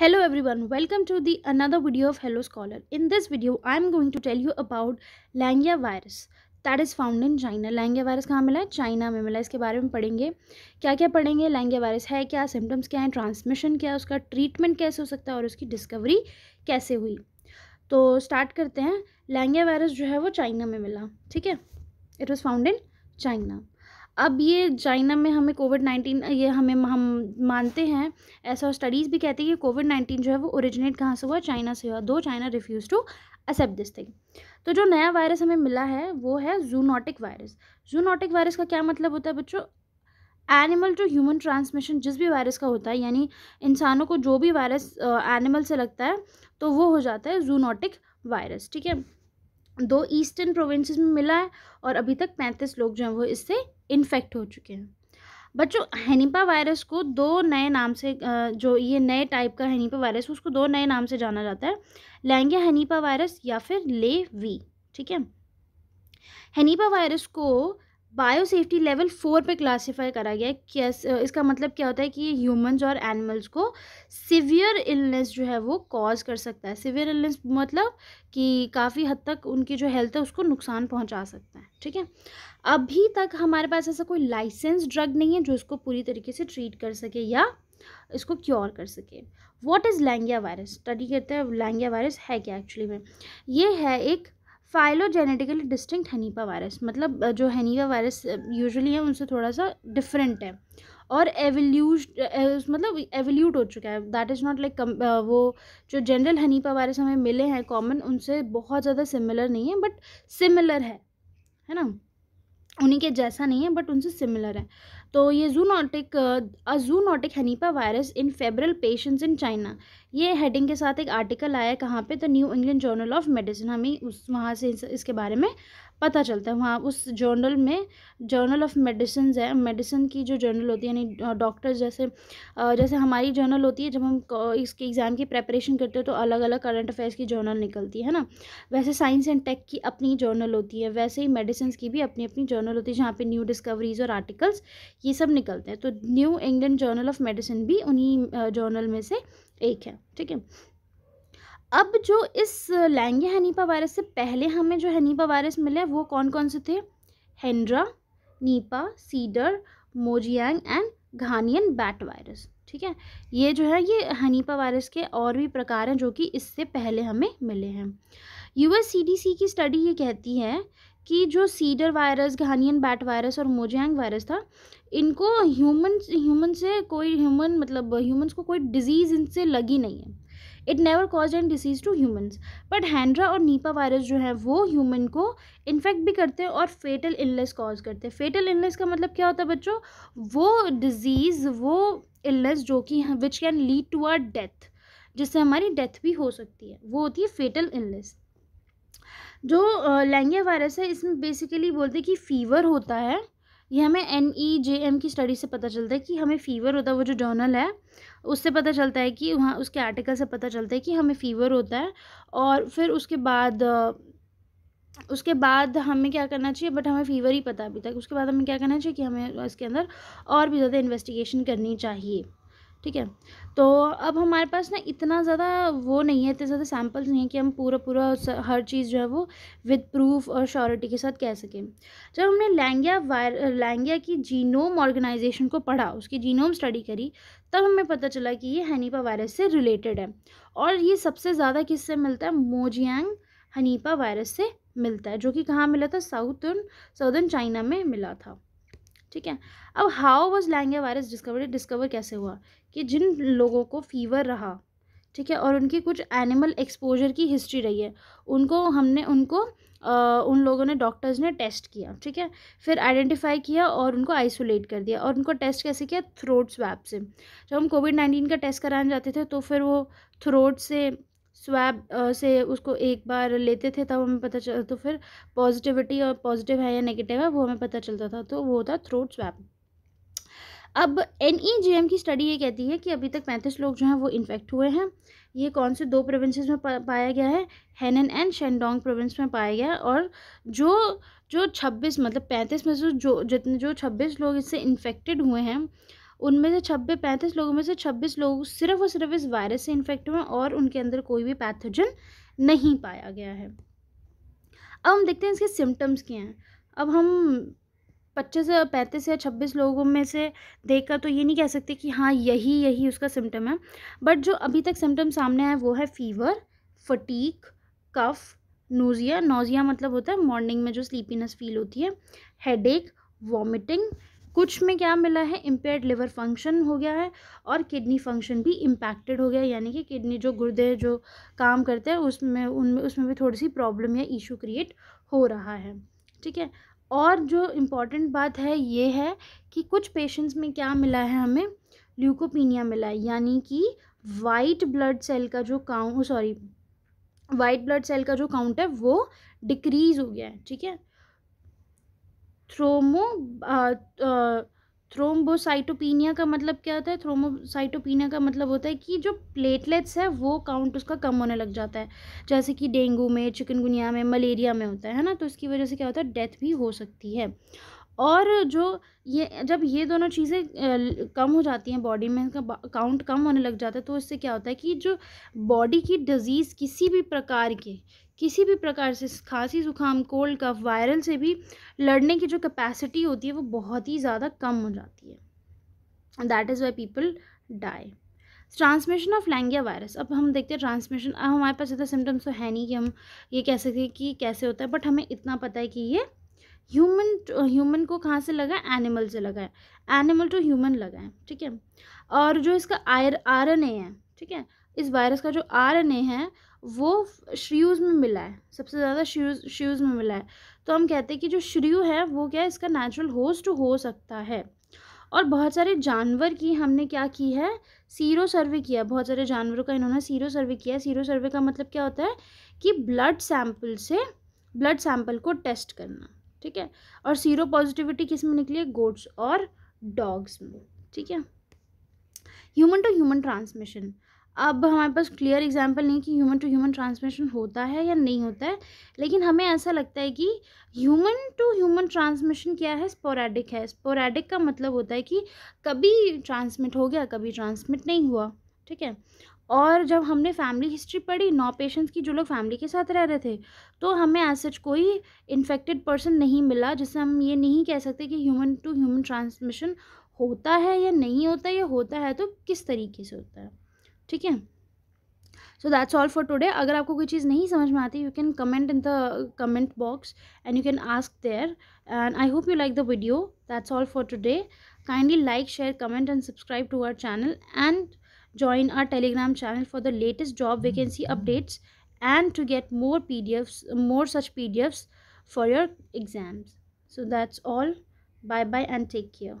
hello everyone welcome to the another video of hello scholar in this video i'm going to tell you about langia virus that is found in China Langya virus कहाँ मिला है China में मिला इसके बारे में पढ़ेंगे क्या क्या पढ़ेंगे लहंगे वायरस है क्या सिम्टम्स क्या हैं ट्रांसमिशन क्या है उसका ट्रीटमेंट कैसे हो सकता है और उसकी डिस्कवरी कैसे हुई तो स्टार्ट करते हैं लहंगे वायरस जो है वो चाइना में मिला ठीक है it was found in China अब ये चाइना में हमें कोविड नाइन्टीन ये हमें हम मानते हैं ऐसा स्टडीज़ भी कहती है कि कोविड नाइन्टीन जो है वो ओरिजिनेट कहाँ से हुआ चाइना से हुआ दो China refuse to accept this thing तो जो नया वायरस हमें मिला है वो है जूनोटिक वायरस जूनोटिक वायरस का क्या मतलब होता है बच्चों एनिमल टू ह्यूमन ट्रांसमिशन जिस भी वायरस का होता है यानी इंसानों को जो भी वायरस एनिमल से लगता है तो वो हो जाता है जूनोटिक वायरस ठीक है दो ईस्टर्न प्रोविंसेस में मिला है और अभी तक पैंतीस लोग जो हैं वो इससे इन्फेक्ट हो चुके हैं बच्चों हैनीपा वायरस को दो नए नाम से जो ये नए टाइप का हैनीपा वायरस उसको दो नए नाम से जाना जाता है लहंगे हैनीपा वायरस या फिर ले वी ठीक है हैनीपा वायरस को बायोसेफ्टी लेवल फोर पे क्लासिफाई करा गया है कैस इसका मतलब क्या होता है कि ये ह्यूमंस और एनिमल्स को सिवियर इलनेस जो है वो कॉज कर सकता है सिवियर इलनेस मतलब कि काफ़ी हद तक उनकी जो हेल्थ है उसको नुकसान पहुंचा सकता है ठीक है अभी तक हमारे पास ऐसा कोई लाइसेंस ड्रग नहीं है जो इसको पूरी तरीके से ट्रीट कर सके या इसको क्योर कर सके what is Langya virus study करते हैं लैंगिया वायरस है क्या एक्चुअली में ये है एक फाइलोजेनेटिकली डिस्टिंक्ट हनीपा वायरस मतलब जो हनीपा वायरस यूजुअली है उनसे थोड़ा सा डिफरेंट है और एवोल्यूश मतलब एवोल्यूट हो चुका है दैट इज़ नॉट लाइक वो जो जनरल हनीपा वायरस हमें मिले हैं कॉमन उनसे बहुत ज़्यादा सिमिलर नहीं है बट सिमिलर है है ना उन्हीं के जैसा नहीं है बट उनसे सिमिलर है तो ये zoonotic zoonotic henipavirus in febrile patients in China ये हेडिंग के साथ एक आर्टिकल आया कहाँ पे the New England Journal of Medicine हमें उस वहाँ से इसके बारे में पता चलता है वहाँ उस जर्नल में जर्नल ऑफ मेडिसिन है मेडिसिन की जो जर्नल होती है यानी डॉक्टर जैसे जैसे हमारी जर्नल होती है जब हम इसके एग्ज़ाम की प्रेपरेशन करते हैं तो अलग अलग करंट अफेयर्स की जर्नल निकलती है ना वैसे साइंस एंड टेक की अपनी जर्नल होती है वैसे ही मेडिसिन की भी अपनी अपनी जर्नल होती है जहाँ पर न्यू डिस्कवरीज और आर्टिकल्स ये सब निकलते हैं तो New Indian Journal of Medicine भी उन्हीं जर्नल में से एक है ठीक है अब जो इस लहंगे हनीपा वायरस से पहले हमें जो हनीपा वायरस मिले वो कौन कौन से थे Hendra Nipah Cedar Mojiang and Ghanaian bat virus ठीक है ये जो है ये हनीपा वायरस के और भी प्रकार हैं जो कि इससे पहले हमें मिले हैं सी की स्टडी ये कहती है कि जो Cedar virus Ghanaian bat virus और मोजियांग वायरस था इनको ह्यूमन ह्यूमन से कोई ह्यूमन मतलब ह्यूमन्स को कोई डिजीज़ इनसे लगी नहीं है it never cause an disease to humans but Hendra और नीपा वायरस जो है वो ह्यूमन को इन्फेक्ट भी करते हैं और फेटल इलनेस कॉज करते हैं फेटल इलनेस का मतलब क्या होता है बच्चों वो डिजीज़ वो इलनेस जो कि which can lead to are death जिससे हमारी डेथ भी हो सकती है वो होती है फेटल इलनेस जो लैंगिया वायरस है इसमें बेसिकली बोलते हैं कि फ़ीवर होता है ये हमें एन ई जे एम की स्टडी से पता चलता है कि हमें फ़ीवर होता है वो जो जर्नल है उससे पता चलता है कि वहाँ उसके आर्टिकल से पता चलता है कि हमें फ़ीवर होता है और फिर उसके बाद उसके बाद हमें क्या करना चाहिए बट हमें फ़ीवर ही पता अभी तक उसके बाद हमें क्या करना चाहिए कि हमें इसके अंदर और भी ज़्यादा इन्वेस्टिगेशन करनी चाहिए ठीक है तो अब हमारे पास ना इतना ज़्यादा वो नहीं है इतने ज़्यादा सैम्पल्स नहीं है कि हम पूरा पूरा हर चीज़ जो है वो विद प्रूफ और श्योरिटी के साथ कह सकें जब हमने लैंगिया वायर लैंगिया की जीनोम ऑर्गेनाइजेशन को पढ़ा उसकी जीनोम स्टडी करी तब हमें पता चला कि ये हनीपा वायरस से रिलेटेड है और ये सबसे ज़्यादा किससे मिलता है मोजियांग हनीपा वायरस से मिलता है जो कि कहाँ मिला था साउथर्न साउदर्न चाइना में मिला था ठीक है अब how was Langya virus discover discover कैसे हुआ कि जिन लोगों को फीवर रहा ठीक है और उनकी कुछ एनिमल एक्सपोजर की हिस्ट्री रही है उनको हमने उनको आ, उन लोगों ने डॉक्टर्स ने टेस्ट किया ठीक है फिर आइडेंटिफाई किया और उनको आइसोलेट कर दिया और उनको टेस्ट कैसे किया थ्रोट स्वैब से जब हम कोविड नाइन्टीन का टेस्ट कराने जाते थे तो फिर वो थ्रोट से स्वैब से उसको एक बार लेते थे तब हमें पता चल तो फिर पॉजिटिविटी और पॉजिटिव है या नेगेटिव है वो हमें पता चलता था तो वो होता थ्रोट स्वैब अब एन ई जे एम की स्टडी ये कहती है कि अभी तक पैंतीस लोग जो हैं वो इन्फेक्ट हुए हैं ये कौन से दो प्रोविंसेस में पाया गया है हेनन एंड शेंडोंग प्रोविंस में पाया गया है और जो जो छब्बीस मतलब पैंतीस में से जो जितने जो छब्बीस लोग इससे इन्फेक्टेड हुए हैं उनमें से छब्बीस पैंतीस लोगों में से छब्बीस लोग सिर्फ और सिर्फ इस वायरस से इन्फेक्ट हुए और उनके अंदर कोई भी पैथोजन नहीं पाया गया है अब हम देखते हैं इसके सिम्टम्स क्या हैं अब हम पच्चीस पैंतीस या छब्बीस लोगों में से देख कर तो ये नहीं कह सकते कि हाँ यही यही उसका सिम्टम है बट जो अभी तक सिम्टम सामने आए वो है fever fatigue cough nausea nausea मतलब होता है मॉर्निंग में जो स्लीपीनेस फील होती है हेडेक वॉमिटिंग कुछ में क्या मिला है इम्पेयर्ड लिवर फंक्शन हो गया है और किडनी फंक्शन भी इम्पैक्टेड हो गया यानी कि किडनी जो गुर्दे जो काम करते हैं उसमें उनमें उसमें भी थोड़ी सी प्रॉब्लम या इशू क्रिएट हो रहा है ठीक है और जो इम्पॉर्टेंट बात है ये है कि कुछ पेशेंट्स में क्या मिला है हमें ल्यूकोपीनिया मिला है यानी कि वाइट ब्लड सेल का जो count sorry white blood cell का जो काउंट है वो डिक्रीज़ हो गया है ठीक है थ्रोमो थ्रोम्बोसाइटोपिनिया का मतलब क्या होता है थ्रोमोसाइटोपिनिया का मतलब होता है कि जो प्लेटलेट्स है वो काउंट उसका कम होने लग जाता है जैसे कि डेंगू में चिकनगुनिया में मलेरिया में होता है ना तो इसकी वजह से क्या होता है डेथ भी हो सकती है और जो ये जब ये दोनों चीज़ें कम हो जाती हैं बॉडी में इनका काउंट कम होने लग जाता है तो इससे क्या होता है कि जो बॉडी की डिज़ीज़ किसी भी प्रकार के किसी भी प्रकार से खांसी ज़ुकाम कोल्ड कफ वायरल से भी लड़ने की जो कैपेसिटी होती है वो बहुत ही ज़्यादा कम हो जाती है that is why people die transmission of Langya virus अब हम देखते हैं ट्रांसमिशन अब हमारे पास इतना सिम्टम्स तो है नहीं कि हम ये कह सकते कि कैसे होता है बट हमें इतना पता है कि ये ह्यूमन ह्यूमन को कहाँ से लगाए एनिमल से लगाए एनिमल टू ह्यूमन लगाए ठीक है और जो इसका आयर आर एन ए है ठीक है इस वायरस का जो आर एन ए है वो श्रीयूज में मिला है सबसे ज़्यादा श्रीयूज श्रीयूज में मिला है तो हम कहते हैं कि जो श्रीयू है वो क्या है इसका नेचुरल होस्ट हो सकता है और बहुत सारे जानवर की हमने क्या की है सीरो सर्वे किया बहुत सारे जानवरों का इन्होंने सीरो सर्वे किया सीरो सर्वे का मतलब क्या होता है कि ब्लड सैंपल से ब्लड सैंपल को टेस्ट करना ठीक है और सीरो पॉजिटिविटी किस में निकली है गोड्स और डॉग्स में ठीक है ह्यूमन टू ह्यूमन ट्रांसमिशन अब हमारे पास क्लियर एग्जांपल नहीं कि ह्यूमन टू ह्यूमन ट्रांसमिशन होता है या नहीं होता है लेकिन हमें ऐसा लगता है कि ह्यूमन टू ह्यूमन ट्रांसमिशन क्या है स्पोरेडिक है स्पोरेडिक का मतलब होता है कि कभी ट्रांसमिट हो गया कभी ट्रांसमिट नहीं हुआ ठीक है और जब हमने फैमिली हिस्ट्री पढ़ी नौ पेशेंट्स की जो लोग फैमिली के साथ रह रहे थे तो हमें एज सच कोई इन्फेक्टेड पर्सन नहीं मिला जिससे हम ये नहीं कह सकते कि ह्यूमन टू ह्यूमन ट्रांसमिशन होता है या नहीं होता या होता है तो किस तरीके से होता है ठीक है so that's all for today अगर आपको कोई चीज़ नहीं समझ में आती you can comment in the comment box and you can ask there and I hope you like the video that's all for today kindly like share comment and subscribe to our channel and join our telegram channel for the latest job vacancy updates and to get more pdfs more such pdfs for your exams so that's all bye bye and take care